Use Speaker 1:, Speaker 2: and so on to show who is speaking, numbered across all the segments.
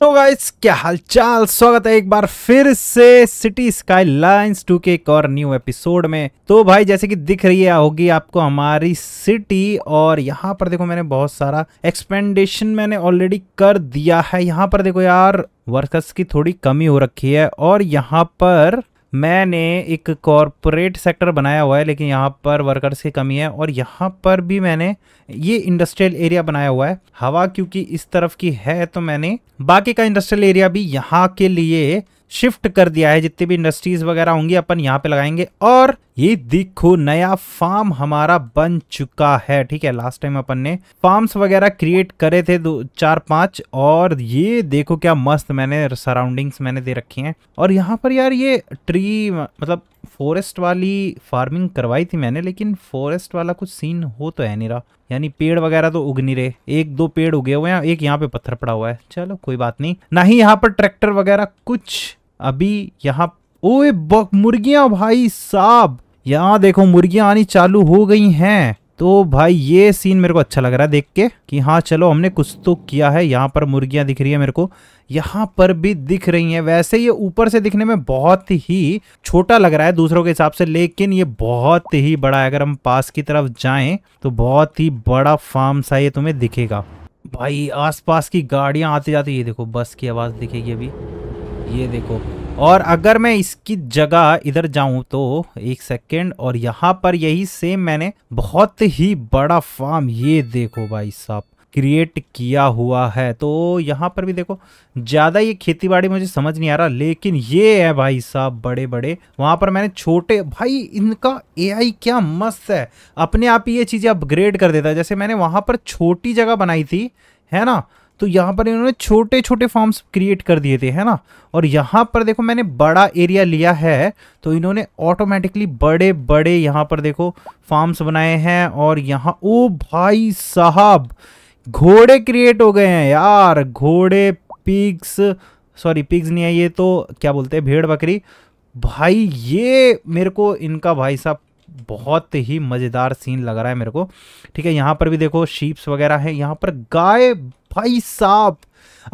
Speaker 1: तो गाइस क्या हालचाल स्वागत है एक बार फिर से सिटी स्काई लाइन्स टू के एक और न्यू एपिसोड में तो भाई जैसे कि दिख रही है होगी आपको हमारी सिटी और यहाँ पर देखो मैंने बहुत सारा एक्सपेंडेशन मैंने ऑलरेडी कर दिया है यहाँ पर देखो यार वर्कर्स की थोड़ी कमी हो रखी है और यहाँ पर मैंने एक कॉरपोरेट सेक्टर बनाया हुआ है लेकिन यहाँ पर वर्कर्स की कमी है और यहाँ पर भी मैंने ये इंडस्ट्रियल एरिया बनाया हुआ है हवा क्योंकि इस तरफ की है तो मैंने बाकी का इंडस्ट्रियल एरिया भी यहाँ के लिए शिफ्ट कर दिया है जितनी भी इंडस्ट्रीज वगैरह होंगी अपन यहाँ पे लगाएंगे और ये देखो नया फार्म हमारा बन चुका है ठीक है लास्ट टाइम अपन ने फार्म्स वगैरह क्रिएट करे थे दो चार पांच और ये देखो क्या मस्त मैंने सराउंडिंग्स मैंने दे रखी हैं और यहाँ पर यार ये ट्री मतलब फॉरेस्ट वाली फार्मिंग करवाई थी मैंने लेकिन फॉरेस्ट वाला कुछ सीन हो तो है नहीं रहा यानी पेड़ वगैरह तो उग नहीं रहे एक दो पेड़ उगे हुए हैं एक यहाँ पे पत्थर पड़ा हुआ है चलो कोई बात नहीं ना ही यहाँ पर ट्रैक्टर वगैरह कुछ अभी यहाँ ओए मुर्गियां भाई साहब यहाँ देखो मुर्गियां आनी चालू हो गई हैं तो भाई ये सीन मेरे को अच्छा लग रहा है देख के कि हाँ चलो हमने कुछ तो किया है यहाँ पर मुर्गियाँ दिख रही है मेरे को यहाँ पर भी दिख रही हैं वैसे ये ऊपर से दिखने में बहुत ही छोटा लग रहा है दूसरों के हिसाब से लेकिन ये बहुत ही बड़ा है अगर हम पास की तरफ जाएं तो बहुत ही बड़ा फार्म सा ये तुम्हें दिखेगा भाई आसपास की गाड़ियाँ आती जाती ये देखो बस की आवाज़ दिखेगी अभी ये देखो और अगर मैं इसकी जगह इधर जाऊं तो एक सेकेंड और यहाँ पर यही सेम मैंने बहुत ही बड़ा फार्म ये देखो भाई साहब क्रिएट किया हुआ है तो यहाँ पर भी देखो ज़्यादा ये खेती बाड़ी मुझे समझ नहीं आ रहा लेकिन ये है भाई साहब बड़े बड़े वहाँ पर मैंने छोटे भाई इनका एआई क्या मस्त है अपने आप ही ये चीज़ें अपग्रेड कर देता है जैसे मैंने वहाँ पर छोटी जगह बनाई थी है ना तो यहाँ पर इन्होंने छोटे छोटे फार्म्स क्रिएट कर दिए थे है ना और यहाँ पर देखो मैंने बड़ा एरिया लिया है तो इन्होंने ऑटोमेटिकली बड़े बड़े यहाँ पर देखो फार्म्स बनाए हैं और यहाँ ओ भाई साहब घोड़े क्रिएट हो गए हैं यार घोड़े पिग्स सॉरी पिग्स नहीं है ये तो क्या बोलते हैं भेड़ बकरी भाई ये मेरे को इनका भाई साहब बहुत ही मज़ेदार सीन लग रहा है मेरे को ठीक है यहाँ पर भी देखो शीप्स वगैरह है यहाँ पर गाय भाई साहब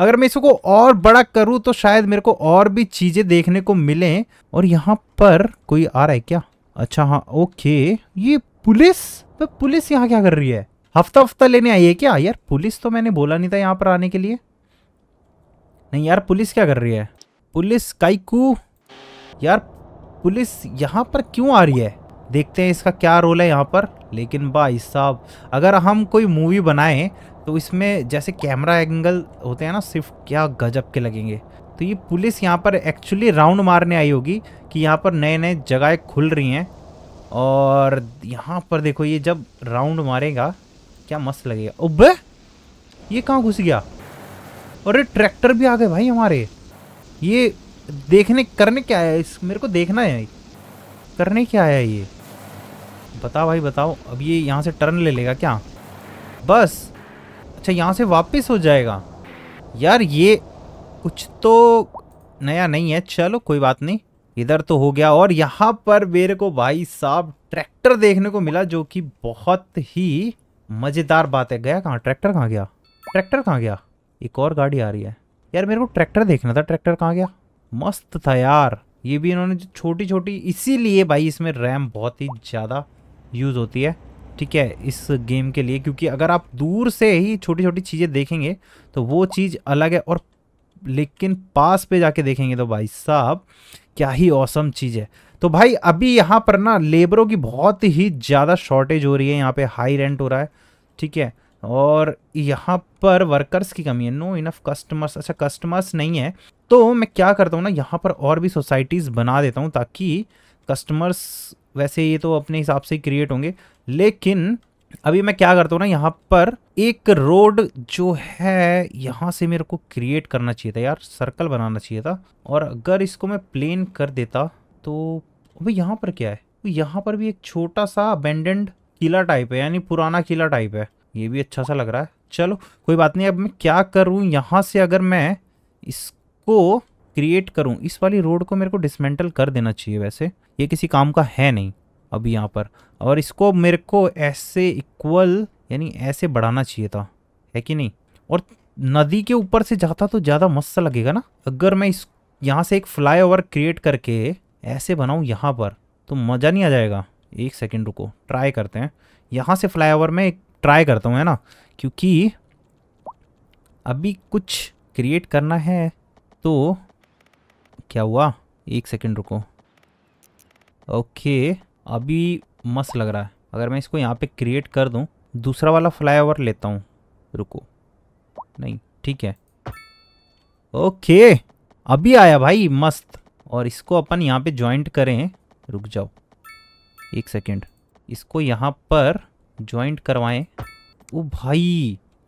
Speaker 1: अगर मैं इसको और बड़ा करूँ तो शायद मेरे को और भी चीज़ें देखने को मिलें और यहाँ पर कोई आ रहा है क्या अच्छा हाँ ओके ये पुलिस तो पुलिस यहाँ क्या कर रही है हफ्ता हफ्ता लेने आई है क्या यार पुलिस तो मैंने बोला नहीं था यहाँ पर आने के लिए नहीं यार पुलिस क्या कर रही है पुलिस काइकू यार पुलिस यहाँ पर क्यों आ रही है देखते हैं इसका क्या रोल है यहाँ पर लेकिन भाई साहब अगर हम कोई मूवी बनाएं तो इसमें जैसे कैमरा एंगल होते हैं ना सिर्फ क्या गजब के लगेंगे तो ये पुलिस यहाँ पर एक्चुअली राउंड मारने आई होगी कि यहाँ पर नए नए जगहें खुल रही हैं और यहाँ पर देखो ये जब राउंड मारेगा क्या मस्त लगेगा उब ये कहाँ घुस गया अरे ट्रैक्टर भी आ गए भाई हमारे ये देखने करने क्या आया इस मेरे को देखना है करने क्या आया ये बताओ भाई बताओ अब ये यहाँ से टर्न ले लेगा क्या बस अच्छा यहाँ से वापस हो जाएगा यार ये कुछ तो नया नहीं है चलो कोई बात नहीं इधर तो हो गया और यहाँ पर मेरे को भाई साहब ट्रैक्टर देखने को मिला जो कि बहुत ही मज़ेदार बात है गया कहाँ ट्रैक्टर कहाँ गया ट्रैक्टर कहाँ गया एक और गाड़ी आ रही है यार मेरे को ट्रैक्टर देखना था ट्रैक्टर कहाँ गया मस्त था यार ये भी इन्होंने छोटी छोटी इसीलिए भाई इसमें रैम बहुत ही ज़्यादा यूज़ होती है ठीक है इस गेम के लिए क्योंकि अगर आप दूर से ही छोटी छोटी चीज़ें देखेंगे तो वो चीज़ अलग है और लेकिन पास पे जाके देखेंगे तो भाई साहब क्या ही औसम चीज़ है तो भाई अभी यहाँ पर ना लेबरों की बहुत ही ज़्यादा शॉर्टेज हो रही है यहाँ पे हाई रेंट हो रहा है ठीक है और यहाँ पर वर्कर्स की कमी है नो इनफ कस्टमर्स अच्छा कस्टमर्स नहीं है तो मैं क्या करता हूँ ना यहाँ पर और भी सोसाइटीज़ बना देता हूँ ताकि कस्टमर्स वैसे ये तो अपने हिसाब से क्रिएट होंगे लेकिन अभी मैं क्या करता हूँ ना यहाँ पर एक रोड जो है यहाँ से मेरे को क्रिएट करना चाहिए था यार सर्कल बनाना चाहिए था और अगर इसको मैं प्लेन कर देता तो अभी यहाँ पर क्या है यहाँ पर भी एक छोटा सा अबेंडेंड किला टाइप है यानी पुराना किला टाइप है ये भी अच्छा सा लग रहा है चलो कोई बात नहीं अब मैं क्या करूँ यहाँ से अगर मैं इसको क्रिएट करूँ इस वाली रोड को मेरे को डिसमेंटल कर देना चाहिए वैसे ये किसी काम का है नहीं अभी यहाँ पर और इसको मेरे को ऐसे इक्वल यानी ऐसे बढ़ाना चाहिए था है कि नहीं और नदी के ऊपर से जाता तो ज़्यादा मस्त लगेगा ना अगर मैं इस यहाँ से एक ओवर क्रिएट करके ऐसे बनाऊँ यहाँ पर तो मज़ा नहीं आ जाएगा एक सेकेंड रुको ट्राई करते हैं यहाँ से फ्लाई में एक ट्राई करता हूँ है ना क्योंकि अभी कुछ क्रिएट करना है तो क्या हुआ एक सेकंड रुको ओके अभी मस्त लग रहा है अगर मैं इसको यहाँ पे क्रिएट कर दूँ दूसरा वाला फ्लाईओवर लेता हूँ रुको नहीं ठीक है ओके अभी आया भाई मस्त और इसको अपन यहाँ पे जॉइंट करें रुक जाओ एक सेकेंड इसको यहाँ पर जॉइंट करवाएं ओ भाई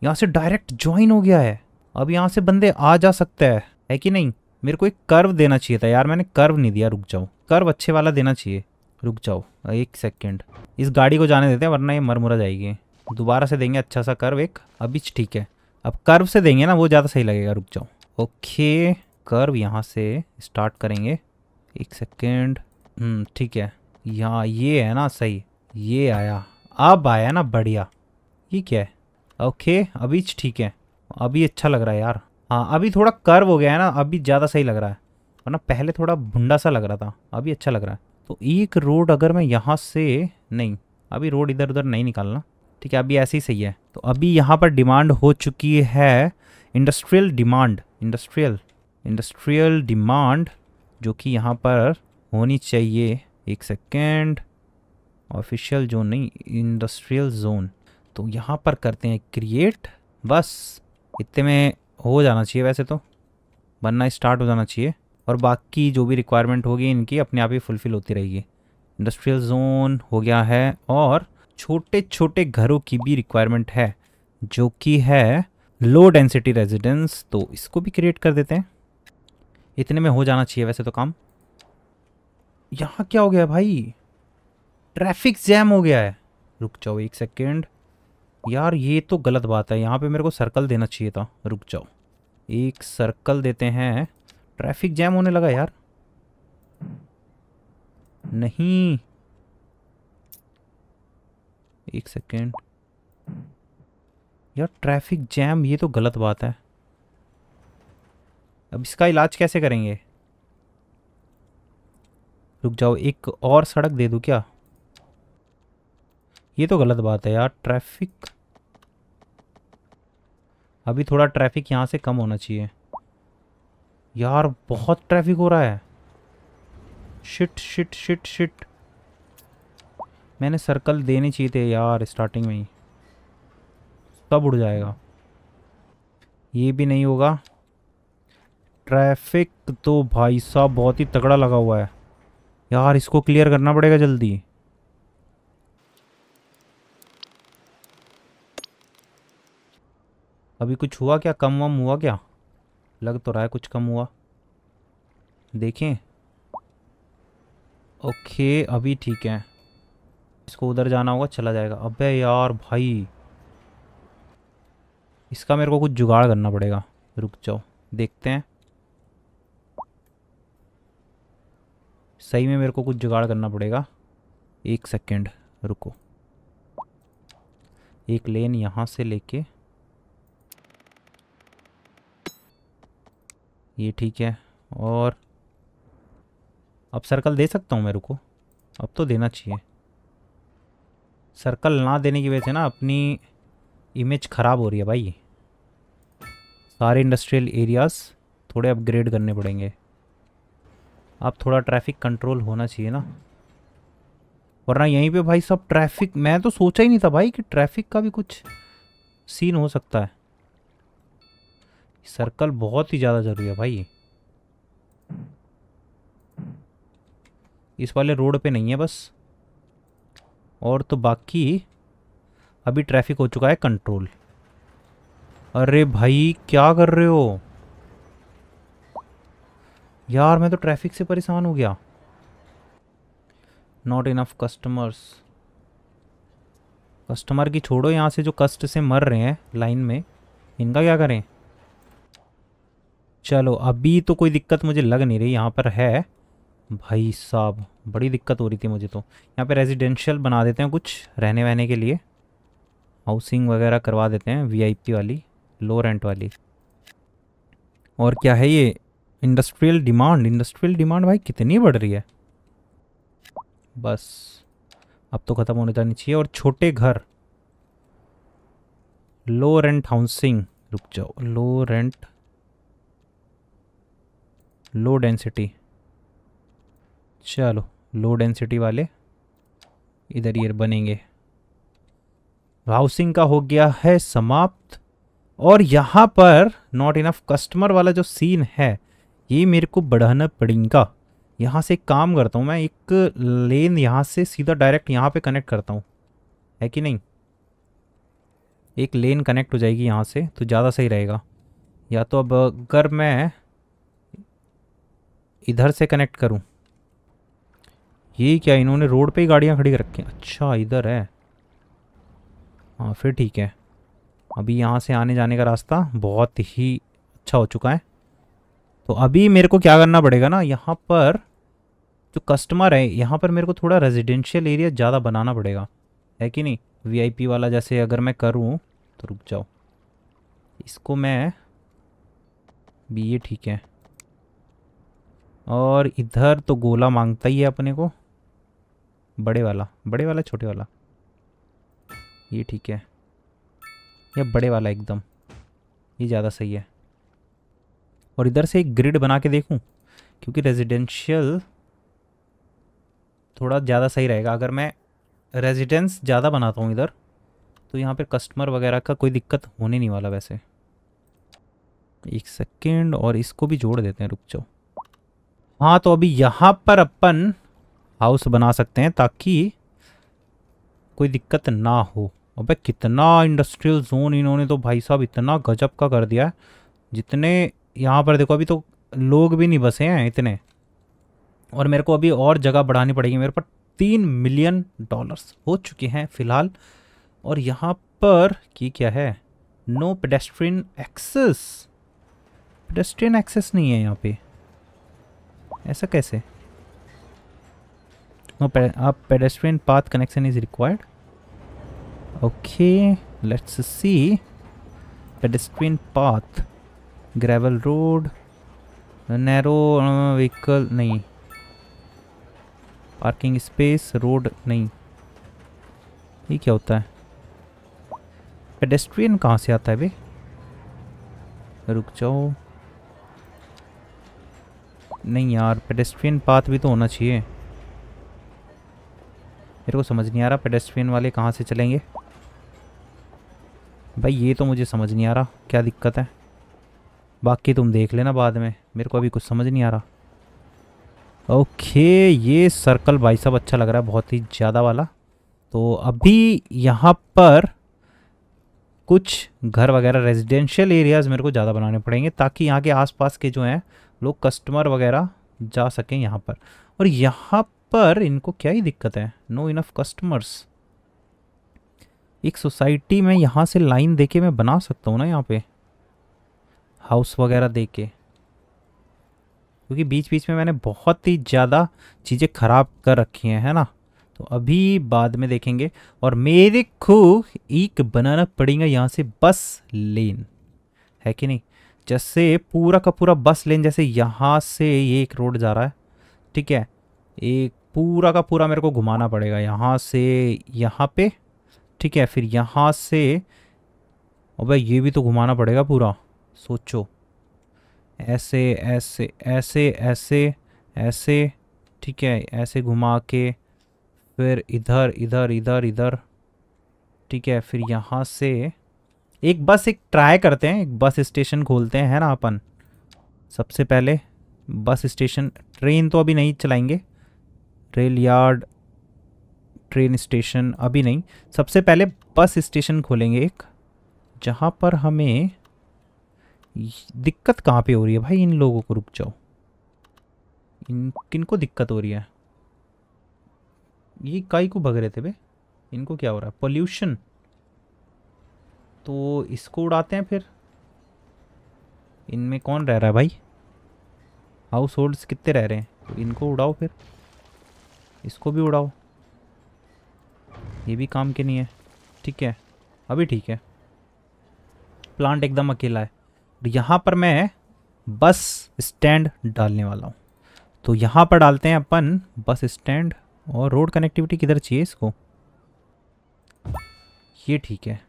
Speaker 1: यहाँ से डायरेक्ट ज्वाइन हो गया है अब यहाँ से बंदे आ जा सकते हैं है कि नहीं मेरे को एक कर्व देना चाहिए था यार मैंने कर्व नहीं दिया रुक जाओ कर्व अच्छे वाला देना चाहिए रुक जाओ एक सेकेंड इस गाड़ी को जाने देते हैं वरना ये मरमुरा जाएगी दोबारा से देंगे अच्छा सा कर्व एक अभी ठीक है अब कर्व से देंगे ना वो ज़्यादा सही लगेगा रुक जाओ ओके कर्व यहाँ से स्टार्ट करेंगे एक सेकेंड हम्म, ठीक है यहाँ ये है ना सही ये आया अब आया ना बढ़िया ये क्या है ओके अभी ठीक है अभी अच्छा लग रहा है यार हाँ अभी थोड़ा कर्व हो गया है ना अभी ज़्यादा सही लग रहा है वरना पहले थोड़ा भुंडा सा लग रहा था अभी अच्छा लग रहा है तो एक रोड अगर मैं यहाँ से नहीं अभी रोड इधर उधर नहीं निकालना ठीक है अभी ऐसे ही सही है तो अभी यहाँ पर डिमांड हो चुकी है industrial demand industrial industrial demand जो कि यहाँ पर होनी चाहिए एक सेकेंड ऑफिशियल जोन नहीं इंडस्ट्रियल जोन तो यहाँ पर करते हैं क्रिएट बस इतने में हो जाना चाहिए वैसे तो बनना स्टार्ट हो जाना चाहिए और बाकी जो भी रिक्वायरमेंट होगी इनकी अपने आप ही फुलफ़िल होती रहेगी इंडस्ट्रियल जोन हो गया है और छोटे छोटे घरों की भी रिक्वायरमेंट है जो कि है लो डेंसिटी रेजिडेंस तो इसको भी क्रिएट कर देते हैं इतने में हो जाना चाहिए वैसे तो काम यहाँ क्या हो गया भाई ट्रैफिक जैम हो गया है रुक जाओ एक सेकेंड यार ये तो गलत बात है यहाँ पे मेरे को सर्कल देना चाहिए था रुक जाओ एक सर्कल देते हैं ट्रैफिक जैम होने लगा यार नहीं एक सेकेंड यार ट्रैफिक जैम ये तो गलत बात है अब इसका इलाज कैसे करेंगे रुक जाओ एक और सड़क दे दूँ क्या ये तो गलत बात है यार ट्रैफिक अभी थोड़ा ट्रैफिक यहाँ से कम होना चाहिए यार बहुत ट्रैफिक हो रहा है शिट शिट शिट शिट मैंने सर्कल देने चाहिए थे यार स्टार्टिंग में ही तब उड़ जाएगा ये भी नहीं होगा ट्रैफिक तो भाई साहब बहुत ही तगड़ा लगा हुआ है यार इसको क्लियर करना पड़ेगा जल्दी अभी कुछ हुआ क्या कम वम हुआ क्या लग तो रहा है कुछ कम हुआ देखें ओके अभी ठीक है इसको उधर जाना होगा चला जाएगा अबे यार भाई इसका मेरे को कुछ जुगाड़ करना पड़ेगा रुक जाओ देखते हैं सही में मेरे को कुछ जुगाड़ करना पड़ेगा एक सेकंड रुको एक लेन यहाँ से लेके ये ठीक है और अब सर्कल दे सकता हूँ मेरे को अब तो देना चाहिए सर्कल ना देने की वजह से ना अपनी इमेज ख़राब हो रही है भाई सारे इंडस्ट्रियल एरियाज़ थोड़े अपग्रेड करने पड़ेंगे आप थोड़ा ट्रैफिक कंट्रोल होना चाहिए ना वरना यहीं पे भाई सब ट्रैफिक मैं तो सोचा ही नहीं था भाई कि ट्रैफिक का भी कुछ सीन हो सकता है सर्कल बहुत ही ज़्यादा ज़रूरी है भाई इस वाले रोड पे नहीं है बस और तो बाकी अभी ट्रैफिक हो चुका है कंट्रोल अरे भाई क्या कर रहे हो यार मैं तो ट्रैफिक से परेशान हो गया नॉट इनफ कस्टमर्स कस्टमर की छोड़ो यहाँ से जो कष्ट से मर रहे हैं लाइन में इनका क्या करें चलो अभी तो कोई दिक्कत मुझे लग नहीं रही यहाँ पर है भाई साहब बड़ी दिक्कत हो रही थी मुझे तो यहाँ पे रेजिडेंशियल बना देते हैं कुछ रहने वहने के लिए हाउसिंग वगैरह करवा देते हैं वीआईपी वाली लो रेंट वाली और क्या है ये इंडस्ट्रियल डिमांड इंडस्ट्रियल डिमांड भाई कितनी बढ़ रही है बस अब तो ख़त्म होने जानी चाहिए और छोटे घर लो रेंट हाउसिंग रुक जाओ लो रेंट लो डेंसिटी चलो लो डेंसिटी वाले इधर ये बनेंगे हाउसिंग का हो गया है समाप्त और यहाँ पर नॉट इनफ कस्टमर वाला जो सीन है ये मेरे को बढ़ाना पड़ेगा यहाँ से काम करता हूँ मैं एक लेन यहाँ से सीधा डायरेक्ट यहाँ पे कनेक्ट करता हूँ है कि नहीं एक लेन कनेक्ट हो जाएगी यहाँ से तो ज़्यादा सही रहेगा या तो अब अगर मैं इधर से कनेक्ट करूं ये क्या इन्होंने रोड पे ही गाड़ियाँ खड़ी कर रखी अच्छा इधर है हाँ फिर ठीक है अभी यहाँ से आने जाने का रास्ता बहुत ही अच्छा हो चुका है तो अभी मेरे को क्या करना पड़ेगा ना यहाँ पर जो कस्टमर है यहाँ पर मेरे को थोड़ा रेजिडेंशियल एरिया ज़्यादा बनाना पड़ेगा है कि नहीं वी वाला जैसे अगर मैं करूँ तो रुक जाओ इसको मैं भी ये ठीक है और इधर तो गोला मांगता ही है अपने को बड़े वाला बड़े वाला छोटे वाला ये ठीक है ये बड़े वाला एकदम ये ज़्यादा सही है और इधर से एक ग्रिड बना के देखूं क्योंकि रेजिडेंशियल थोड़ा ज़्यादा सही रहेगा अगर मैं रेजिडेंस ज़्यादा बनाता हूँ इधर तो यहाँ पर कस्टमर वगैरह का कोई दिक्कत होने नहीं वाला वैसे एक सेकेंड और इसको भी जोड़ देते हैं रुक जाओ हाँ तो अभी यहाँ पर अपन हाउस बना सकते हैं ताकि कोई दिक्कत ना हो अबे कितना इंडस्ट्रियल जोन इन्होंने तो भाई साहब इतना गजब का कर दिया है जितने यहाँ पर देखो अभी तो लोग भी नहीं बसे हैं इतने और मेरे को अभी और जगह बढ़ानी पड़ेगी मेरे पर तीन मिलियन डॉलर्स हो चुके हैं फ़िलहाल और यहाँ पर की क्या है no pedestrian access pedestrian access नहीं है यहाँ पे ऐसा कैसे नो आप pedestrian path connection is required okay let's see pedestrian path gravel road narrow vehicle नहीं पार्किंग स्पेस रोड नहीं ये क्या होता है पेडेस्ट्रियन कहाँ से आता है भाई रुक जाओ नहीं यार पेडेस्ट्रियन पाथ भी तो होना चाहिए मेरे को समझ नहीं आ रहा पेडेस्ट्रियन वाले कहाँ से चलेंगे भाई ये तो मुझे समझ नहीं आ रहा क्या दिक्कत है बाकी तुम देख लेना बाद में मेरे को अभी कुछ समझ नहीं आ रहा ओके ये सर्कल भाई साहब अच्छा लग रहा है बहुत ही ज़्यादा वाला तो अभी यहाँ पर कुछ घर वगैरह रेजिडेंशियल एरियाज़ मेरे को ज़्यादा बनाने पड़ेंगे ताकि यहाँ के आसपास के जो हैं लोग कस्टमर वगैरह जा सकें यहाँ पर और यहाँ पर इनको क्या ही दिक्कत है नो इनफ कस्टमर्स एक सोसाइटी में यहाँ से लाइन देके मैं बना सकता हूँ ना यहाँ पे हाउस वगैरह दे के क्योंकि बीच बीच में मैंने बहुत ही ज़्यादा चीज़ें ख़राब कर रखी हैं है ना तो अभी बाद में देखेंगे और मेरे को एक बनाना पड़ेगा यहाँ से बस लेन है कि नहीं जैसे पूरा का पूरा बस लेन जैसे यहाँ से ये एक रोड जा रहा है ठीक है एक पूरा का पूरा मेरे को घुमाना पड़ेगा यहाँ से यहाँ पे ठीक है फिर यहाँ से और भाई ये भी तो घुमाना पड़ेगा पूरा सोचो ऐसे ऐसे ऐसे ऐसे ऐसे ठीक है ऐसे घुमा के फिर इधर इधर इधर इधर ठीक है फिर यहाँ से एक बस एक ट्राई करते हैं एक बस स्टेशन खोलते हैं है ना अपन सबसे पहले बस स्टेशन ट्रेन तो अभी नहीं चलाएंगे रेल यार्ड ट्रेन स्टेशन अभी नहीं सबसे पहले बस स्टेशन खोलेंगे एक जहाँ पर हमें दिक्कत कहाँ पे हो रही है भाई इन लोगों को रुक जाओ इन किनको दिक्कत हो रही है ये काई को भग रहे थे भाई इनको क्या हो रहा है पोल्यूशन तो इसको उड़ाते हैं फिर इनमें कौन रह रहा है भाई हाउस होल्ड्स कितने रह रहे हैं इनको उड़ाओ फिर इसको भी उड़ाओ ये भी काम के नहीं है ठीक है अभी ठीक है प्लांट एकदम अकेला है और यहाँ पर मैं बस स्टैंड डालने वाला हूँ तो यहाँ पर डालते हैं अपन बस स्टैंड और रोड कनेक्टिविटी किधर चाहिए इसको ये ठीक है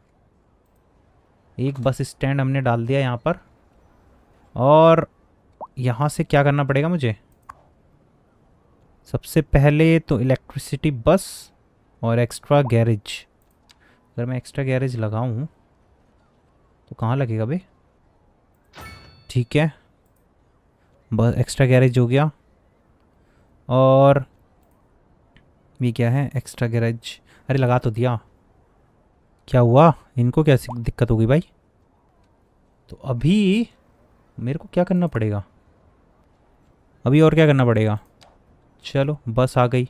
Speaker 1: एक बस स्टैंड हमने डाल दिया यहाँ पर और यहाँ से क्या करना पड़ेगा मुझे सबसे पहले तो इलेक्ट्रिसिटी बस और एक्स्ट्रा गैरेज अगर मैं एक्स्ट्रा गैरेज लगाऊँ तो कहाँ लगेगा भाई ठीक है बस एक्स्ट्रा गैरेज हो गया और ये क्या है एक्स्ट्रा गैरेज अरे लगा तो दिया क्या हुआ इनको कैसे दिक्कत होगी भाई तो अभी मेरे को क्या करना पड़ेगा अभी और क्या करना पड़ेगा चलो बस आ गई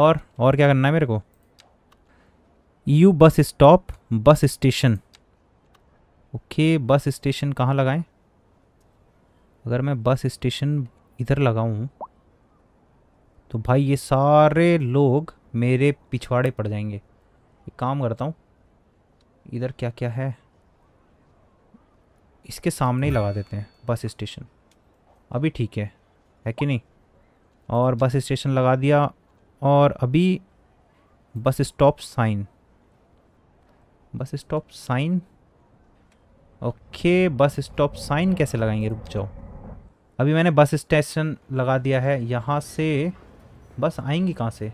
Speaker 1: और और क्या करना है मेरे को you bus stop bus station okay bus station कहाँ लगाएं अगर मैं बस स्टेशन इधर लगाऊं तो भाई ये सारे लोग मेरे पिछवाड़े पड़ जाएंगे एक काम करता हूँ इधर क्या क्या है इसके सामने ही लगा देते हैं बस स्टेशन अभी ठीक है है कि नहीं और बस स्टेशन लगा दिया और अभी bus stop sign bus stop sign okay bus stop sign कैसे लगाएंगे रुक जाओ अभी मैंने बस स्टेशन लगा दिया है यहाँ से बस आएंगी कहाँ से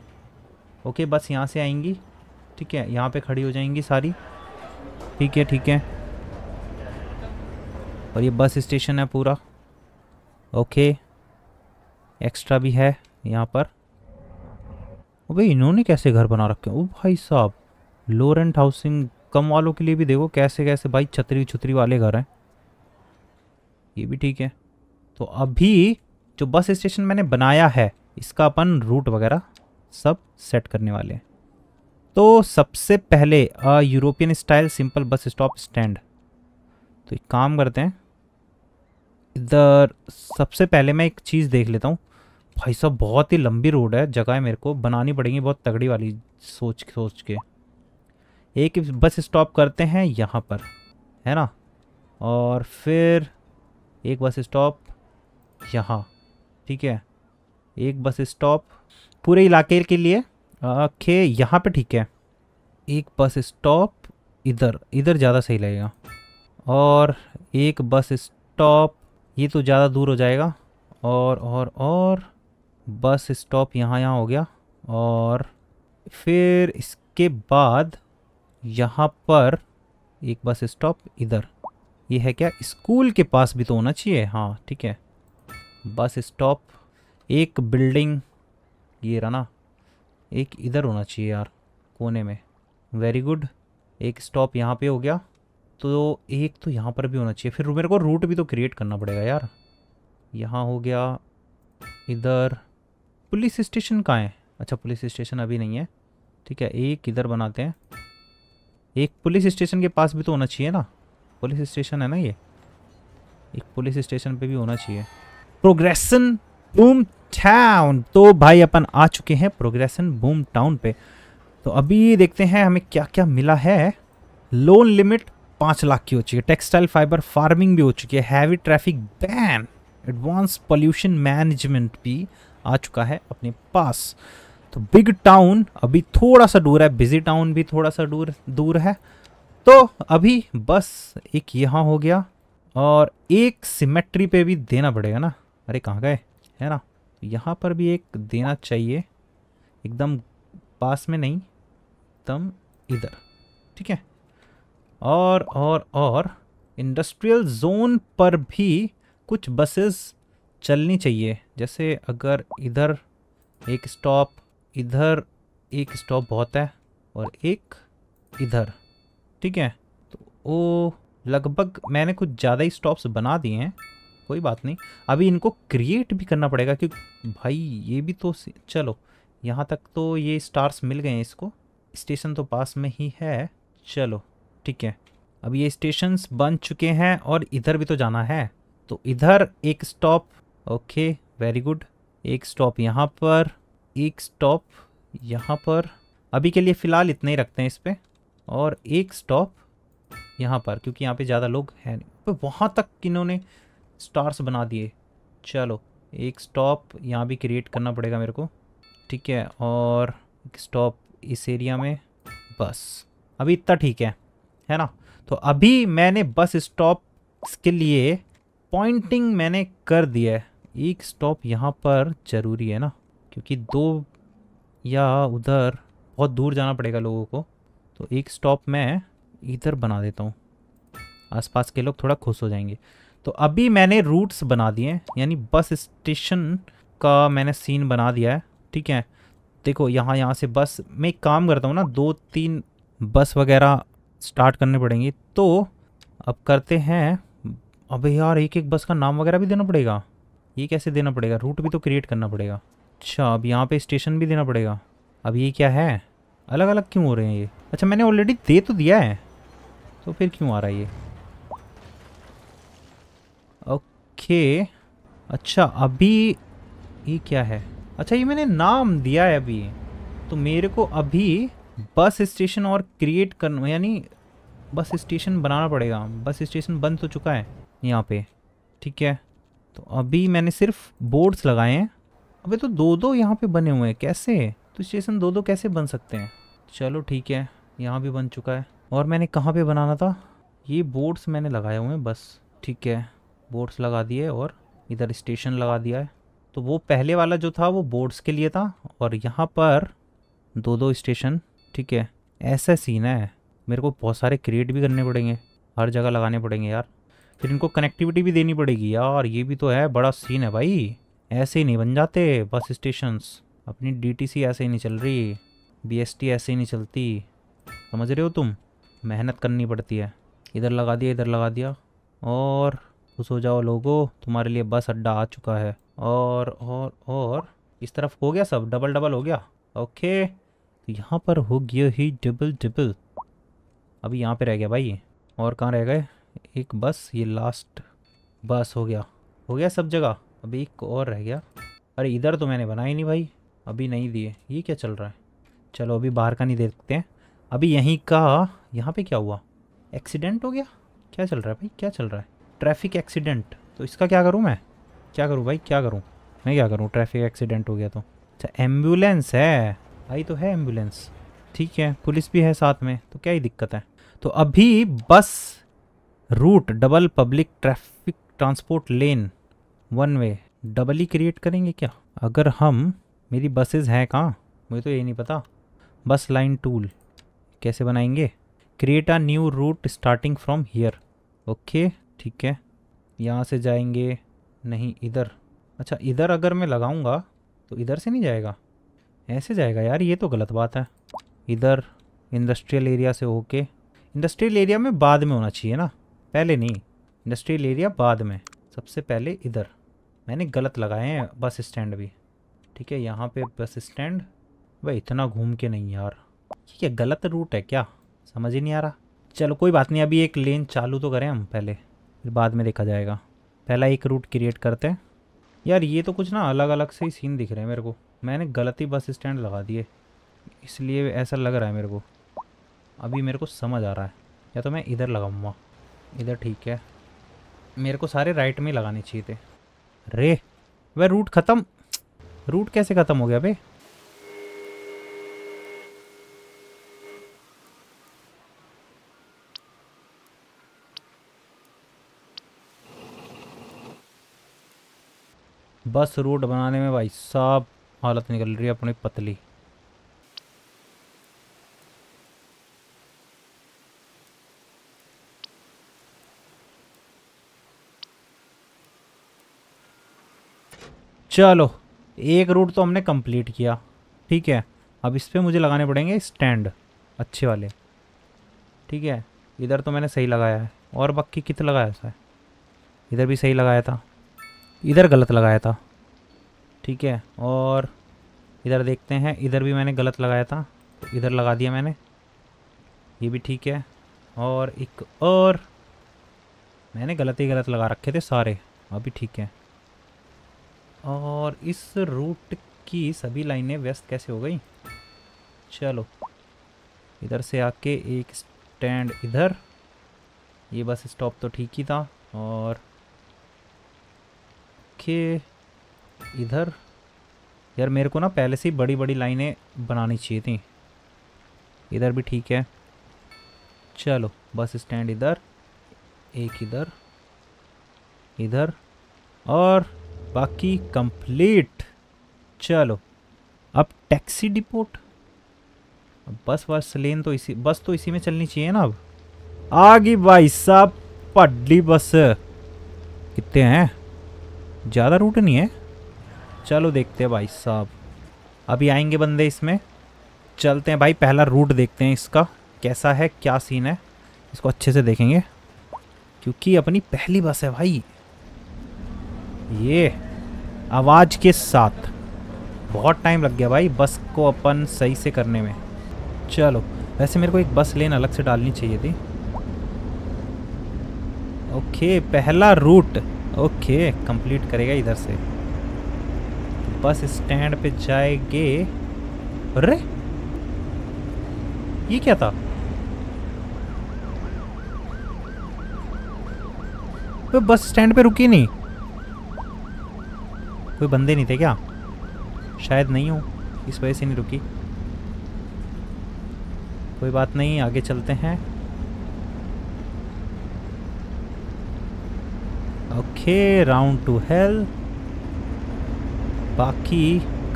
Speaker 1: ओके बस यहाँ से आएंगी ठीक है यहाँ पे खड़ी हो जाएंगी सारी ठीक है ठीक है और ये बस स्टेशन है पूरा ओके एक्स्ट्रा भी है यहाँ पर भाई इन्होंने कैसे घर बना रखे ओ भाई साहब लो रेंट हाउसिंग कम वालों के लिए भी देखो कैसे कैसे भाई छतरी छतरी वाले घर हैं ये भी ठीक है तो अभी जो बस स्टेशन मैंने बनाया है इसका अपन रूट वगैरह सब सेट करने वाले हैं तो सबसे पहले European style simple bus stop stand तो एक काम करते हैं इधर सबसे पहले मैं एक चीज़ देख लेता हूँ भाई साहब बहुत ही लंबी रोड है जगह है मेरे को बनानी पड़ेगी बहुत तगड़ी वाली सोच सोच के एक बस स्टॉप करते हैं यहाँ पर है ना और फिर एक बस स्टॉप यहाँ ठीक है एक बस स्टॉप पूरे इलाके के लिए ओके यहाँ पे ठीक है एक बस स्टॉप इधर इधर ज़्यादा सही लगेगा और एक बस स्टॉप ये तो ज़्यादा दूर हो जाएगा और और और बस स्टॉप यहाँ यहाँ हो गया और फिर इसके बाद यहाँ पर एक बस स्टॉप इधर ये है क्या स्कूल के पास भी तो होना चाहिए हाँ ठीक है बस स्टॉप एक बिल्डिंग ये रहा ना एक इधर होना चाहिए यार कोने में वेरी गुड एक स्टॉप यहाँ पे हो गया तो एक तो यहाँ पर भी होना चाहिए फिर मेरे को रूट भी तो क्रिएट करना पड़ेगा यार यहाँ हो गया इधर पुलिस स्टेशन कहाँ है अच्छा पुलिस स्टेशन अभी नहीं है ठीक है एक इधर बनाते हैं एक पुलिस स्टेशन के पास भी तो होना चाहिए ना पुलिस स्टेशन है ना ये एक पुलिस स्टेशन पे भी होना चाहिए प्रोग्रेसन बूम टाउन तो भाई अपन आ चुके हैं प्रोग्रेसन बूम टाउन पे तो अभी देखते हैं हमें क्या क्या मिला है लोन लिमिट पाँच लाख की हो चुकी है टेक्सटाइल फाइबर फार्मिंग भी हो चुकी है heavy traffic ban advance pollution management भी आ चुका है अपने पास तो बिग टाउन अभी थोड़ा सा दूर है बिजी टाउन भी थोड़ा सा दूर दूर है तो अभी बस एक यहाँ हो गया और एक सिमेट्री पे भी देना पड़ेगा ना अरे कहाँ गए है ना यहाँ पर भी एक देना चाहिए एकदम पास में नहीं एकदम इधर ठीक है और और और इंडस्ट्रियल जोन पर भी कुछ बसेस चलनी चाहिए जैसे अगर इधर एक स्टॉप इधर एक स्टॉप बहुत है और एक इधर ठीक है तो वो लगभग मैंने कुछ ज़्यादा ही स्टॉप्स बना दिए हैं कोई बात नहीं अभी इनको क्रिएट भी करना पड़ेगा क्योंकि भाई ये भी तो चलो यहाँ तक तो ये स्टार्स मिल गए हैं इसको स्टेशन तो पास में ही है चलो ठीक है अब ये स्टेशंस बन चुके हैं और इधर भी तो जाना है तो इधर एक स्टॉप ओके वेरी गुड एक स्टॉप यहाँ पर एक स्टॉप यहाँ पर अभी के लिए फ़िलहाल इतने ही रखते हैं इस पर और एक स्टॉप यहाँ पर क्योंकि यहाँ पे ज़्यादा लोग हैं नहीं वहाँ तक इन्होंने स्टार्स बना दिए चलो एक स्टॉप यहाँ भी क्रिएट करना पड़ेगा मेरे को ठीक है और एक स्टॉप इस एरिया में बस अभी इतना ठीक है है ना तो अभी मैंने बस स्टॉप के लिए पॉइंटिंग मैंने कर दिया है एक स्टॉप यहाँ पर ज़रूरी है ना क्योंकि दो या उधर बहुत दूर जाना पड़ेगा लोगों को तो एक स्टॉप मैं इधर बना देता हूँ आसपास के लोग थोड़ा खुश हो जाएंगे तो अभी मैंने रूट्स बना दिए यानी बस स्टेशन का मैंने सीन बना दिया है ठीक है देखो यहाँ यहाँ से बस मैं एक काम करता हूँ ना दो तीन बस वगैरह स्टार्ट करने पड़ेंगी तो अब करते हैं अबे यार एक एक बस का नाम वगैरह भी देना पड़ेगा ये कैसे देना पड़ेगा रूट भी तो क्रिएट करना पड़ेगा अच्छा अब यहाँ पे स्टेशन भी देना पड़ेगा अब ये क्या है अलग अलग क्यों हो रहे हैं ये अच्छा मैंने ऑलरेडी दे तो दिया है तो फिर क्यों आ रहा है ये ओके अच्छा अभी ये क्या है अच्छा ये मैंने नाम दिया है अभी तो मेरे को अभी बस स्टेशन और क्रिएट करना यानी बस स्टेशन बनाना पड़ेगा बस स्टेशन बंद तो चुका है यहाँ पे ठीक है तो अभी मैंने सिर्फ बोर्ड्स लगाए हैं अबे तो दो दो यहाँ पे बने हुए हैं कैसे तो स्टेशन दो दो कैसे बन सकते हैं चलो ठीक है यहाँ भी बन चुका है और मैंने कहाँ पे बनाना था ये बोर्ड्स मैंने लगाए हुए हैं बस ठीक है बोर्ड्स लगा दिए और इधर स्टेशन लगा दिया है तो वो पहले वाला जो था वो बोर्ड्स के लिए था और यहाँ पर दो दो स्टेशन ठीक है ऐसा सीन है मेरे को बहुत सारे क्रिएट भी करने पड़ेंगे हर जगह लगाने पड़ेंगे यार फिर इनको कनेक्टिविटी भी देनी पड़ेगी यार ये भी तो है बड़ा सीन है भाई ऐसे ही नहीं बन जाते बस स्टेशंस अपनी डीटीसी ऐसे ही नहीं चल रही बीएसटी ऐसे ही नहीं चलती समझ रहे हो तुम मेहनत करनी पड़ती है इधर लगा दिया इधर लगा दिया और खुश हो जाओ लोगो तुम्हारे लिए बस अड्डा आ चुका है और और और इस तरफ हो गया सब डबल डबल हो गया ओके तो यहाँ पर हो गया ही डबल डबल अभी यहाँ पे रह गया भाई और कहाँ रह गए एक बस ये लास्ट बस हो गया हो गया सब जगह अभी एक और रह गया अरे इधर तो मैंने बनाया नहीं भाई अभी नहीं दिए ये क्या चल रहा है चलो अभी बाहर का नहीं देखते हैं अभी यहीं का यहाँ पे क्या हुआ एक्सीडेंट हो गया क्या चल रहा है भाई क्या चल रहा है ट्रैफिक एक्सीडेंट तो इसका क्या करूँ मैं क्या करूँ भाई क्या करूँ मैं क्या करूँ ट्रैफिक एक्सीडेंट हो गया तो अच्छा एम्बुलेंस है भाई तो है एम्बुलेंस ठीक है पुलिस भी है साथ में तो क्या ही दिक्कत है तो अभी bus route double public traffic transport lane one way double ही क्रिएट करेंगे क्या अगर हम मेरी बसेज हैं कहाँ मुझे तो ये नहीं पता बस लाइन टूल कैसे बनाएंगे create a new route starting from here okay ठीक है यहाँ से जाएंगे नहीं इधर अच्छा इधर अगर मैं लगाऊंगा तो इधर से नहीं जाएगा ऐसे जाएगा यार ये तो गलत बात है इधर इंडस्ट्रियल एरिया से होके इंडस्ट्रियल एरिया में बाद में होना चाहिए ना पहले नहीं इंडस्ट्रियल एरिया बाद में सबसे पहले इधर मैंने गलत लगाए हैं बस स्टैंड भी ठीक है यहाँ पे बस स्टैंड भाई इतना घूम के नहीं यार ठीक है गलत रूट है क्या समझ ही नहीं आ रहा चलो कोई बात नहीं अभी एक लेन चालू तो करें हम पहले फिर बाद में देखा जाएगा पहला एक रूट क्रिएट करते हैं यार ये तो कुछ ना अलग अलग से ही सीन दिख रहे हैं मेरे को मैंने गलती बस स्टैंड लगा दिए इसलिए ऐसा लग रहा है मेरे को अभी मेरे को समझ आ रहा है या तो मैं इधर लगाऊँगा इधर ठीक है मेरे को सारे राइट में लगाने चाहिए थे रे वह रूट ख़त्म रूट कैसे ख़त्म हो गया भाई बस रूट बनाने में भाई साहब हालत निकल रही है अपनी पतली चलो एक रूट तो हमने कंप्लीट किया ठीक है अब इस पर मुझे लगाने पड़ेंगे स्टैंड अच्छे वाले ठीक है इधर तो मैंने सही लगाया है और बाकी कित लगाया था इधर भी सही लगाया था इधर गलत लगाया था ठीक है और इधर देखते हैं इधर भी मैंने गलत लगाया था तो इधर लगा दिया मैंने ये भी ठीक है और एक और मैंने गलत ही गलत लगा रखे थे सारे अभी ठीक है और इस रूट की सभी लाइनें व्यस्त कैसे हो गई चलो इधर से आके एक स्टैंड इधर ये बस स्टॉप तो ठीक ही था और ओके इधर यार मेरे को ना पहले से ही बड़ी बड़ी लाइनें बनानी चाहिए थी इधर भी ठीक है चलो बस स्टैंड इधर एक इधर इधर और बाकी कंप्लीट चलो अब टैक्सी डिपोट बस बस लेन तो इसी बस तो इसी में चलनी चाहिए ना अब आ गई भाई साहब पडली बस कितने हैं ज़्यादा रूट नहीं है चलो देखते हैं भाई साहब अभी आएंगे बंदे इसमें चलते हैं भाई पहला रूट देखते हैं इसका कैसा है क्या सीन है इसको अच्छे से देखेंगे क्योंकि अपनी पहली बस है भाई ये आवाज़ के साथ बहुत टाइम लग गया भाई बस को अपन सही से करने में चलो वैसे मेरे को एक बस लेन अलग से डालनी चाहिए थी ओके पहला रूट ओके कंप्लीट करेगा इधर से बस स्टैंड पे जाएंगे अरे ये क्या था तो बस स्टैंड पे रुकी नहीं कोई बंदे नहीं थे क्या शायद नहीं हूँ इस वजह से नहीं रुकी कोई बात नहीं आगे चलते हैं ओके राउंड टू हेल्थ बाकी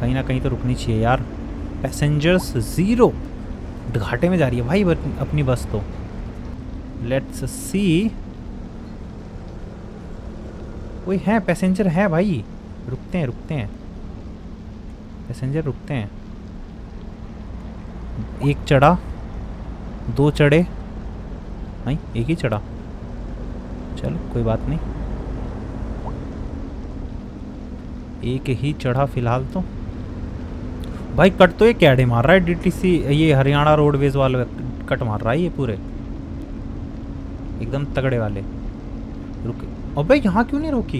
Speaker 1: कहीं ना कहीं तो रुकनी चाहिए यार पैसेंजर्स ज़ीरो घाटे में जा रही है भाई अपनी बस तो लेट्स सी कोई हैं पैसेंजर हैं भाई रुकते हैं रुकते हैं पैसेंजर रुकते हैं एक चढ़ा दो चढ़े नहीं एक ही चढ़ा चलो कोई बात नहीं एक ही चढ़ा फिलहाल तो भाई कट तो ये कैडे मार रहा है डीटीसी ये हरियाणा रोडवेज वाले कट मार रहा है ये पूरे एकदम तगड़े वाले रुके और भाई यहाँ क्यों नहीं रोकी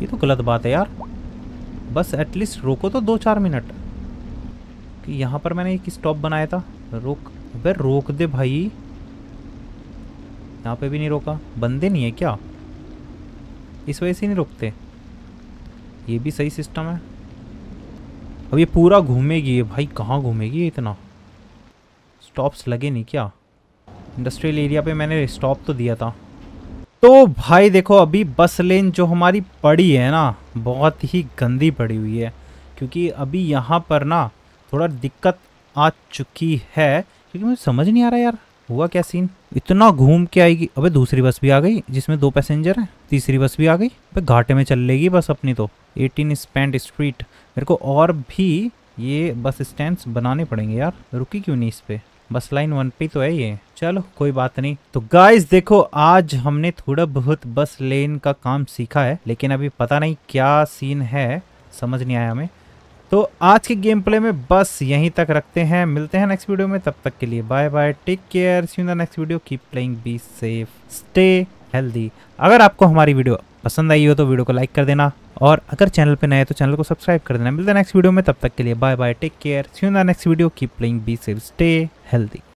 Speaker 1: ये तो गलत बात है यार बस एटलीस्ट रोको तो दो चार मिनट कि यहाँ पर मैंने एक स्टॉप बनाया था रोक अबे रोक दे भाई यहाँ पे भी नहीं रोका बंदे नहीं है क्या इस वजह से नहीं रुकते ये भी सही सिस्टम है अब ये पूरा घूमेगी भाई कहाँ घूमेगी ये इतना स्टॉप्स लगे नहीं क्या इंडस्ट्रियल एरिया पे मैंने स्टॉप तो दिया था तो भाई देखो अभी बस लेन जो हमारी पड़ी है ना बहुत ही गंदी पड़ी हुई है क्योंकि अभी यहाँ पर ना थोड़ा दिक्कत आ चुकी है क्योंकि मुझे समझ नहीं आ रहा यार हुआ क्या सीन इतना घूम के आएगी अबे दूसरी बस भी आ गई जिसमें दो पैसेंजर हैं तीसरी बस भी आ गई अबे घाटे में चल लेगी बस अपनी तो एटीन स्पेंट स्ट्रीट मेरे को और भी ये बस स्टैंड बनाने पड़ेंगे यार रुकी क्यों नहीं इस पर बस लाइन वन पे तो है ये चलो कोई बात नहीं तो गाइस देखो आज हमने थोड़ा बहुत बस लेन का काम सीखा है लेकिन अभी पता नहीं क्या सीन है समझ नहीं आया हमें तो आज के गेम प्ले में बस यहीं तक रखते हैं मिलते हैं नेक्स्ट वीडियो में तब तक के लिए bye bye take care see in the next video keep playing be safe stay healthy अगर आपको हमारी वीडियो पसंद आई हो तो वीडियो को लाइक कर देना और अगर चैनल पे नए हैं तो चैनल को सब्सक्राइब कर देना मिलते हैं नेक्स्ट वीडियो में तब तक के लिए bye bye take care see in the next video keep playing be safe stay healthy